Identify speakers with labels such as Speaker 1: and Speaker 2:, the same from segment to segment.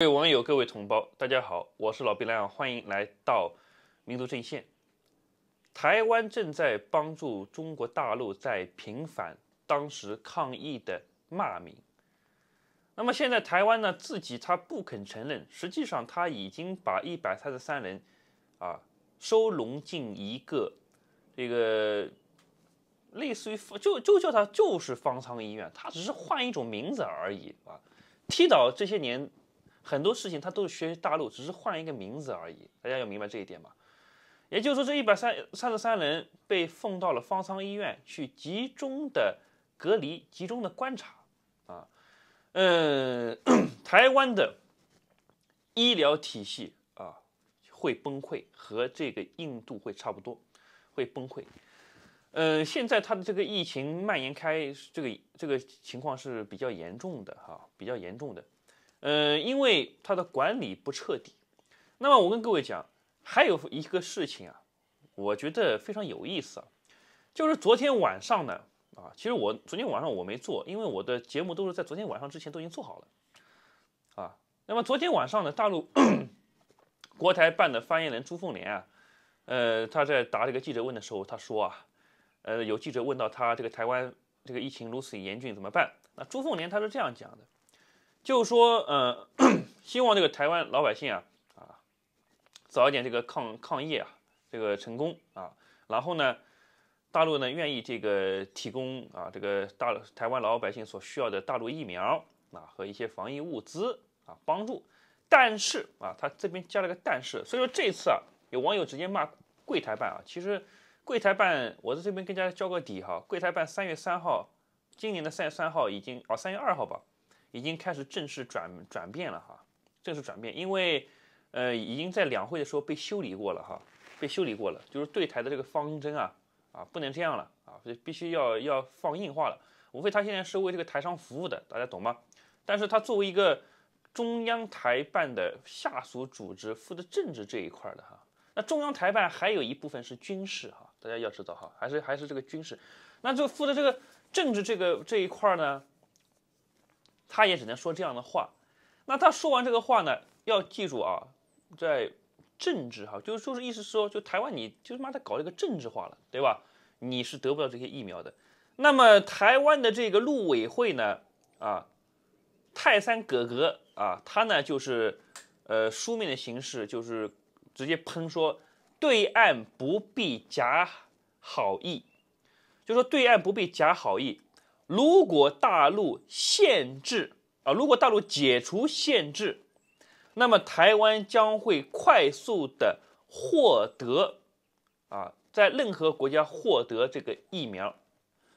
Speaker 1: 各位网友，各位同胞，大家好，我是老兵蓝，欢迎来到民族阵线。台湾正在帮助中国大陆在平反当时抗议的骂名。那么现在台湾呢，自己他不肯承认，实际上他已经把一百三十三人啊收容进一个这个类似于就就叫他就是方舱医院，他只是换一种名字而已啊。踢倒这些年。很多事情他都是学习大陆，只是换一个名字而已。大家要明白这一点嘛。也就是说，这一百三三十三人被送到了方舱医院去集中的隔离、集中的观察啊。嗯，台湾的医疗体系啊会崩溃，和这个印度会差不多，会崩溃。嗯，现在他的这个疫情蔓延开，这个这个情况是比较严重的哈，比较严重的。嗯，因为他的管理不彻底。那么我跟各位讲，还有一个事情啊，我觉得非常有意思啊，就是昨天晚上呢，啊，其实我昨天晚上我没做，因为我的节目都是在昨天晚上之前都已经做好了，啊，那么昨天晚上呢，大陆 国台办的发言人朱凤莲啊，呃，他在答这个记者问的时候，他说啊，呃，有记者问到他这个台湾这个疫情如此严峻怎么办？那朱凤莲他是这样讲的。就说，呃，希望这个台湾老百姓啊，啊，早一点这个抗抗疫啊，这个成功啊，然后呢，大陆呢愿意这个提供啊，这个大台湾老百姓所需要的大陆疫苗啊和一些防疫物资啊帮助，但是啊，他这边加了个但是，所以说这次啊，有网友直接骂柜台办啊，其实柜台办，我在这边跟大家交个底哈，柜台办三月三号，今年的三月三号已经，哦，三月二号吧。已经开始正式转转变了哈，正式转变，因为，呃，已经在两会的时候被修理过了哈，被修理过了，就是对台的这个方针啊啊，不能这样了啊，就必须要要放硬化了。无非他现在是为这个台商服务的，大家懂吗？但是他作为一个中央台办的下属组织，负责政治这一块的哈。那中央台办还有一部分是军事哈，大家要知道哈，还是还是这个军事。那就负责这个政治这个这一块呢？他也只能说这样的话，那他说完这个话呢，要记住啊，在政治哈，就是就是意思说，就台湾你就他妈的搞这个政治化了，对吧？你是得不到这些疫苗的。那么台湾的这个陆委会呢，啊，泰山哥哥啊，他呢就是，呃，书面的形式就是直接喷说，对岸不必假好意，就说对岸不必假好意。如果大陆限制啊，如果大陆解除限制，那么台湾将会快速的获得啊，在任何国家获得这个疫苗。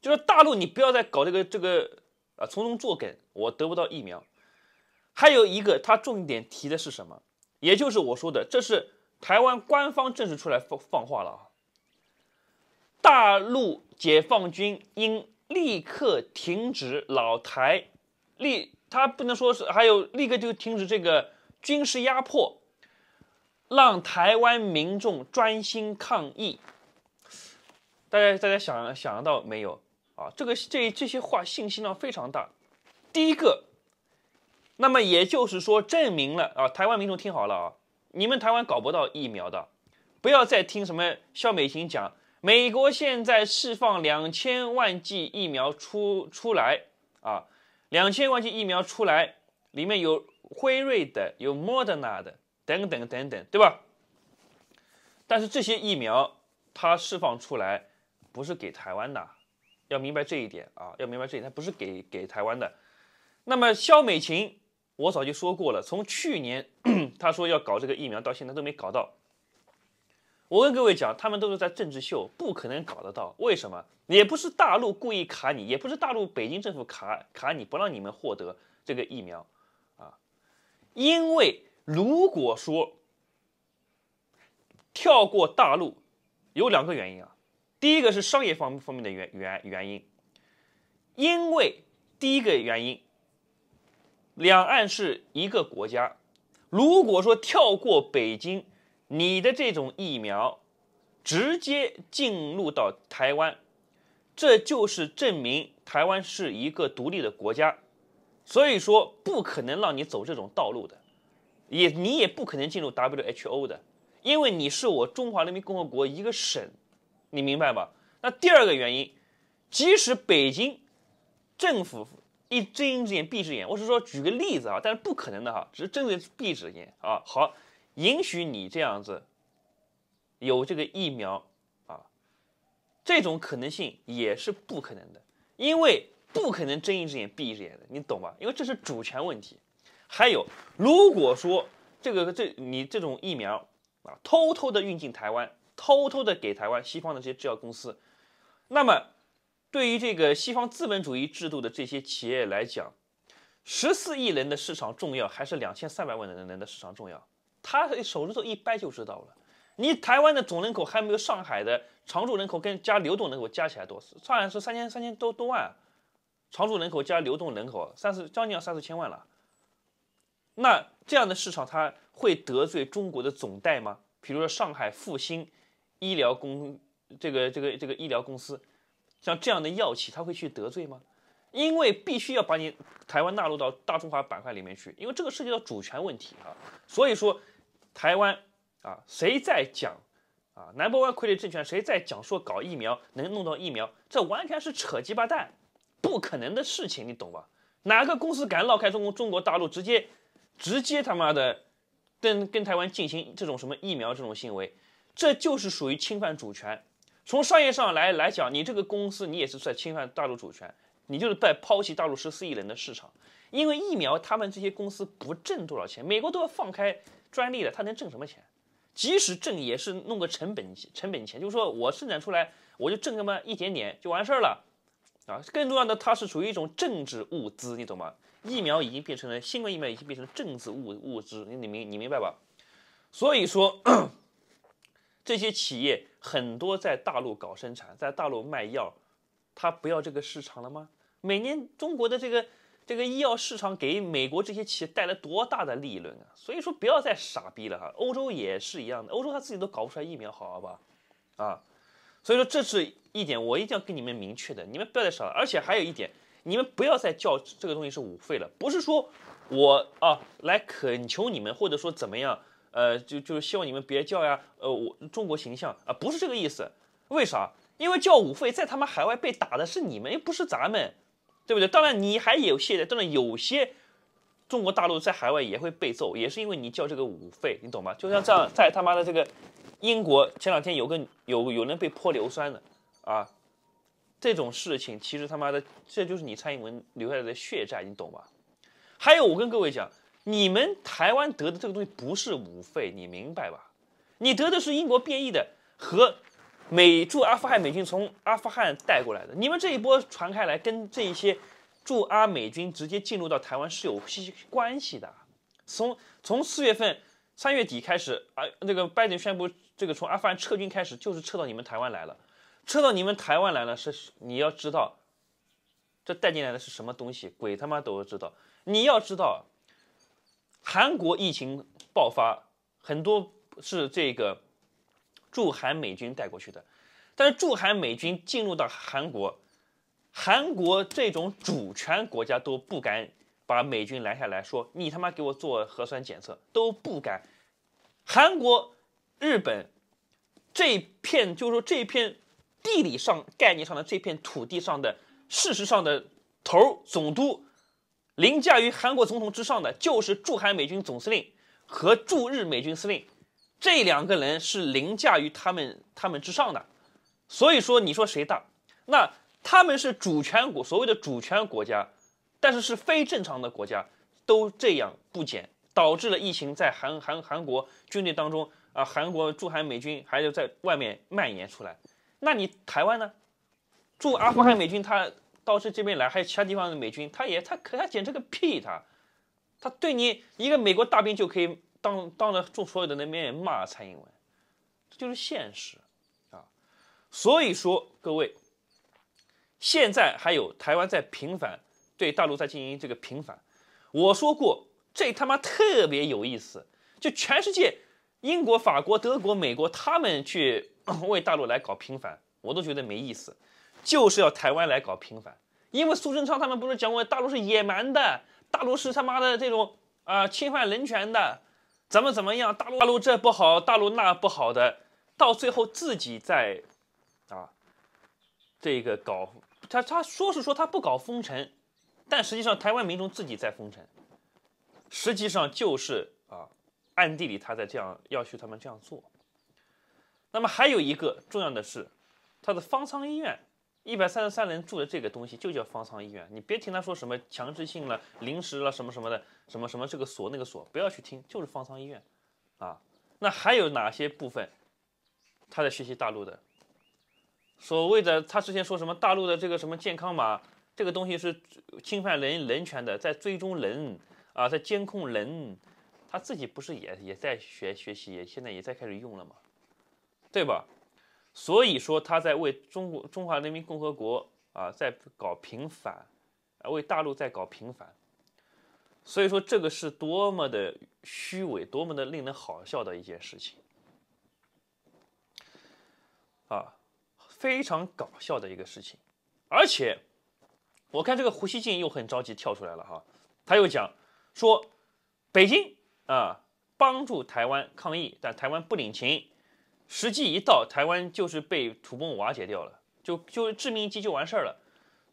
Speaker 1: 就是大陆，你不要再搞这个这个啊，从中作梗，我得不到疫苗。还有一个，他重点提的是什么？也就是我说的，这是台湾官方正式出来放放话了啊。大陆解放军应。立刻停止老台，立他不能说是还有立刻就停止这个军事压迫，让台湾民众专心抗疫。大家大家想想到没有啊？这个这这些话信息量非常大。第一个，那么也就是说证明了啊，台湾民众听好了啊，你们台湾搞不到疫苗的，不要再听什么肖美琴讲。美国现在释放两千万剂疫苗出出来啊，两千万剂疫苗出来，里面有辉瑞的，有莫德纳的等等等等，对吧？但是这些疫苗它释放出来不是给台湾的，要明白这一点啊，要明白这一点，它不是给给台湾的。那么肖美琴，我早就说过了，从去年 她说要搞这个疫苗到现在都没搞到。我跟各位讲，他们都是在政治秀，不可能搞得到。为什么？也不是大陆故意卡你，也不是大陆北京政府卡卡你不让你们获得这个疫苗，啊？因为如果说跳过大陆，有两个原因啊。第一个是商业方方面的原原原因，因为第一个原因，两岸是一个国家，如果说跳过北京。你的这种疫苗直接进入到台湾，这就是证明台湾是一个独立的国家，所以说不可能让你走这种道路的，也你也不可能进入 WHO 的，因为你是我中华人民共和国一个省，你明白吧？那第二个原因，即使北京政府一睁一只眼闭一只眼，我是说举个例子啊，但是不可能的哈，只是睁对闭一只眼啊，好。允许你这样子有这个疫苗啊，这种可能性也是不可能的，因为不可能睁一只眼闭一只眼的，你懂吧？因为这是主权问题。还有，如果说这个这你这种疫苗啊，偷偷的运进台湾，偷偷的给台湾西方的这些制药公司，那么对于这个西方资本主义制度的这些企业来讲，十四亿人的市场重要，还是两千三百万人的的市场重要？他手指头一掰就知道了，你台湾的总人口还没有上海的常住人口跟加流动人口加起来多，上海是三千三千多多万，常住人口加流动人口三四将近要三四千万了。那这样的市场它会得罪中国的总代吗？比如说上海复星医疗公这个这个这个医疗公司，像这样的药企他会去得罪吗？因为必须要把你台湾纳入到大中华板块里面去，因为这个涉及到主权问题啊，所以说。台湾啊，谁在讲啊？南波湾傀儡政权谁在讲说搞疫苗能弄到疫苗？这完全是扯鸡巴蛋，不可能的事情，你懂吧？哪个公司敢绕开中国中国大陆，直接直接他妈的跟跟台湾进行这种什么疫苗这种行为？这就是属于侵犯主权。从商业上来来讲，你这个公司你也是在侵犯大陆主权，你就是在抛弃大陆十四亿人的市场。因为疫苗，他们这些公司不挣多少钱，美国都要放开。专利的，它能挣什么钱？即使挣也是弄个成本成本钱，就是说我生产出来，我就挣那么一点点就完事儿了啊！更重要的，它是属于一种政治物资，你懂吗？疫苗已经变成了新冠疫苗已经变成了政治物物资，你你明你明白吧？所以说，这些企业很多在大陆搞生产，在大陆卖药，他不要这个市场了吗？每年中国的这个。这个医药市场给美国这些企业带来多大的利润啊！所以说不要再傻逼了哈，欧洲也是一样的，欧洲他自己都搞不出来疫苗，好好吧？啊，所以说这是一点，我一定要跟你们明确的，你们不要再傻了。而且还有一点，你们不要再叫这个东西是五费了，不是说我啊来恳求你们，或者说怎么样？呃，就就是希望你们别叫呀，呃，我中国形象啊，不是这个意思。为啥？因为叫五费在他妈海外被打的是你们，又不是咱们。对不对？当然，你还有现在，当然有些中国大陆在海外也会被揍，也是因为你交这个五费，你懂吗？就像这样，在他妈的这个英国，前两天有个有有人被泼硫酸的啊，这种事情其实他妈的这就是你蔡英文留下来的血债，你懂吗？还有，我跟各位讲，你们台湾得的这个东西不是五费，你明白吧？你得的是英国变异的和。美驻阿富汗美军从阿富汗带过来的，你们这一波传开来，跟这一些驻阿美军直接进入到台湾是有关系的。从从四月份、三月底开始，啊，那个拜登宣布这个从阿富汗撤军开始，就是撤到你们台湾来了，撤到你们台湾来了。是你要知道，这带进来的是什么东西，鬼他妈都知道。你要知道，韩国疫情爆发，很多是这个。驻韩美军带过去的，但是驻韩美军进入到韩国，韩国这种主权国家都不敢把美军拦下来说你他妈给我做核酸检测都不敢。韩国、日本这片，就是说这片地理上、概念上的这片土地上的，事实上的头总督凌驾于韩国总统之上的，就是驻韩美军总司令和驻日美军司令。这两个人是凌驾于他们他们之上的，所以说你说谁大？那他们是主权国，所谓的主权国家，但是是非正常的国家，都这样不检，导致了疫情在韩韩韩国军队当中啊，韩国驻韩美军还有在外面蔓延出来。那你台湾呢？驻阿富汗美军他到这这边来，还有其他地方的美军，他也他可他检这个屁他，他对你一个美国大兵就可以。当当着众所有的那面骂蔡英文，这就是现实啊！所以说各位，现在还有台湾在平反，对大陆在进行这个平反。我说过，这他妈特别有意思，就全世界英国、法国、德国、美国他们去 为大陆来搞平反，我都觉得没意思，就是要台湾来搞平反。因为苏贞昌他们不是讲过，大陆是野蛮的，大陆是他妈的这种啊侵犯人权的。怎么怎么样？大陆大陆这不好，大陆那不好的，到最后自己在，啊，这个搞他他说是说他不搞封城，但实际上台湾民众自己在封城，实际上就是啊，暗地里他在这样要求他们这样做。那么还有一个重要的是，他的方舱医院。一百三十三人住的这个东西就叫方舱医院，你别听他说什么强制性了、临时了什么什么的，什么什么这个锁那个锁，不要去听，就是方舱医院，啊，那还有哪些部分他在学习大陆的？所谓的他之前说什么大陆的这个什么健康码，这个东西是侵犯人人权的，在追踪人啊，在监控人，他自己不是也也在学学习，现在也在开始用了吗？对吧？所以说他在为中国、中华人民共和国啊，在搞平反，啊，为大陆在搞平反。所以说这个是多么的虚伪，多么的令人好笑的一件事情，啊，非常搞笑的一个事情。而且我看这个胡锡进又很着急跳出来了哈，他又讲说，北京啊帮助台湾抗疫，但台湾不领情。时机一到，台湾就是被土崩瓦解掉了，就就致命一击就完事儿了。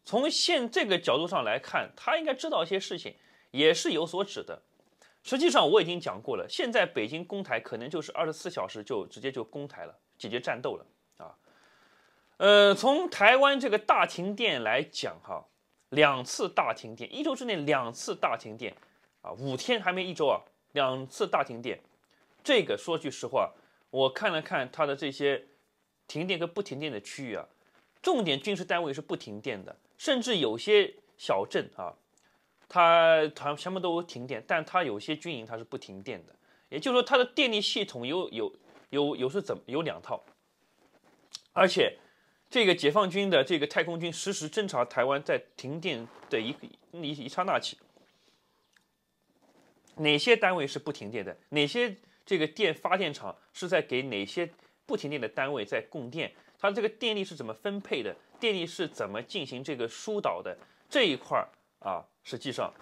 Speaker 1: 从现这个角度上来看，他应该知道一些事情，也是有所指的。实际上我已经讲过了，现在北京攻台可能就是二十四小时就直接就攻台了，解决战斗了啊。呃，从台湾这个大停电来讲哈，两次大停电，一周之内两次大停电啊，五天还没一周啊，两次大停电，这个说句实话。我看了看它的这些停电跟不停电的区域啊，重点军事单位是不停电的，甚至有些小镇啊，它全全部都停电，但它有些军营它是不停电的，也就是说它的电力系统有有有有是怎有两套，而且这个解放军的这个太空军实时侦察台湾在停电的一一刹那起，哪些单位是不停电的，哪些？这个电发电厂是在给哪些不停电的单位在供电？它这个电力是怎么分配的？电力是怎么进行这个疏导的？这一块儿啊，实际上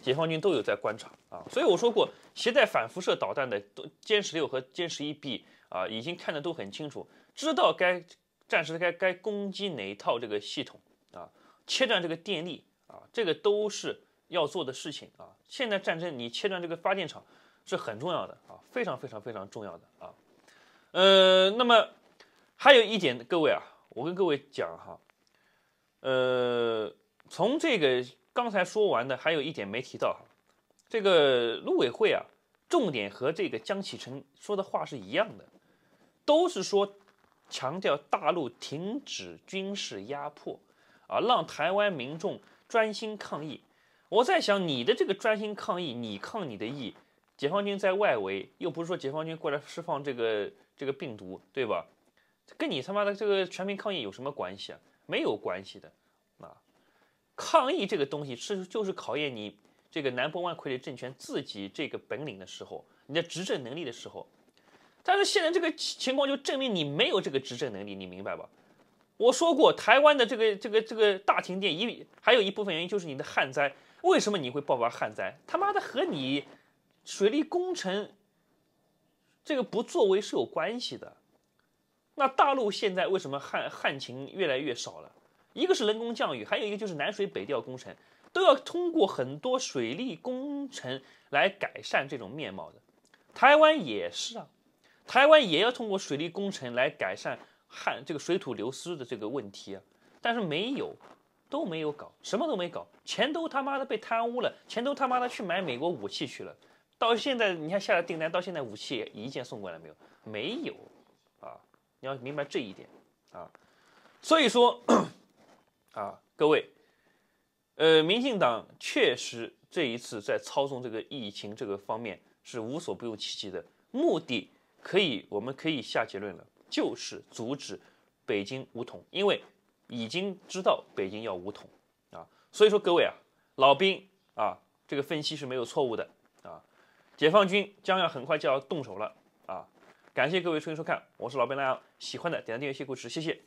Speaker 1: 解放军都有在观察啊。所以我说过，携带反辐射导弹的歼十六和歼十一 B 啊，已经看得都很清楚，知道该暂时该该攻击哪一套这个系统啊，切断这个电力啊，这个都是要做的事情啊。现在战争，你切断这个发电厂。是很重要的啊，非常非常非常重要的啊，呃，那么还有一点，各位啊，我跟各位讲哈，呃，从这个刚才说完的，还有一点没提到哈，这个陆委会啊，重点和这个江启臣说的话是一样的，都是说强调大陆停止军事压迫啊，让台湾民众专心抗疫。我在想，你的这个专心抗议，你抗你的疫。解放军在外围，又不是说解放军过来释放这个这个病毒，对吧？跟你他妈的这个全民抗议有什么关系啊？没有关系的啊！抗议这个东西是就是考验你这个南波万傀儡政权自己这个本领的时候，你的执政能力的时候。但是现在这个情况就证明你没有这个执政能力，你明白吧？我说过，台湾的这个这个这个大停电，一还有一部分原因就是你的旱灾。为什么你会爆发旱灾？他妈的和你。水利工程这个不作为是有关系的。那大陆现在为什么旱旱情越来越少了？一个是人工降雨，还有一个就是南水北调工程，都要通过很多水利工程来改善这种面貌的。台湾也是啊，台湾也要通过水利工程来改善旱这个水土流失的这个问题啊，但是没有，都没有搞，什么都没搞，钱都他妈的被贪污了，钱都他妈的去买美国武器去了。到现在，你看下了订单，到现在武器一件送过来没有？没有，啊，你要明白这一点，啊，所以说，啊，各位，呃，民进党确实这一次在操纵这个疫情这个方面是无所不用其极的，目的可以，我们可以下结论了，就是阻止北京武统，因为已经知道北京要武统，啊，所以说各位啊，老兵啊，这个分析是没有错误的。解放军将要很快就要动手了啊！感谢各位收听收看，我是老兵大家喜欢的点赞订阅谢支持，谢谢。